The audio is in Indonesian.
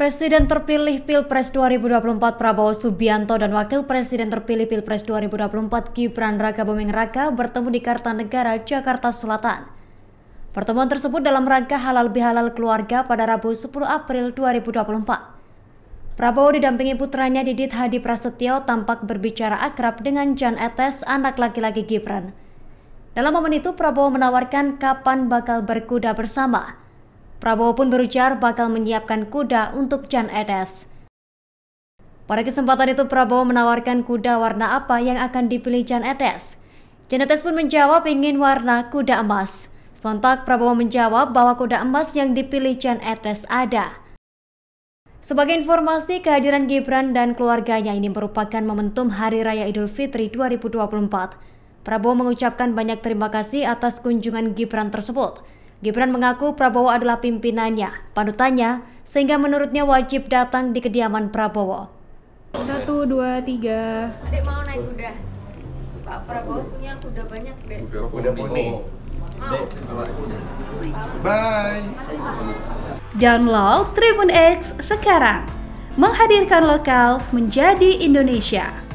Presiden terpilih Pilpres 2024 Prabowo Subianto dan Wakil Presiden terpilih Pilpres 2024 Gibran Raka Buming Raka bertemu di Kartanegara, Jakarta Selatan. Pertemuan tersebut dalam rangka halal bihalal keluarga pada Rabu 10 April 2024. Prabowo didampingi putranya Didit Hadi Prasetyo tampak berbicara akrab dengan Jan Etes, anak laki-laki Gibran. Dalam momen itu, Prabowo menawarkan kapan bakal berkuda bersama – Prabowo pun berujar bakal menyiapkan kuda untuk Jan Etes. Pada kesempatan itu Prabowo menawarkan kuda warna apa yang akan dipilih Jan Etes. Jan Edes pun menjawab ingin warna kuda emas. Sontak Prabowo menjawab bahwa kuda emas yang dipilih Jan Etes ada. Sebagai informasi, kehadiran Gibran dan keluarganya ini merupakan momentum Hari Raya Idul Fitri 2024. Prabowo mengucapkan banyak terima kasih atas kunjungan Gibran tersebut. Gibran mengaku Prabowo adalah pimpinannya, panutannya, sehingga menurutnya wajib datang di kediaman Prabowo. Satu, dua, tiga. Adik mau naik kuda. Pak Prabowo punya kuda banyak, Dek. Kuda, poni. Oh. Bye. Download Tribun X sekarang. Menghadirkan lokal menjadi Indonesia.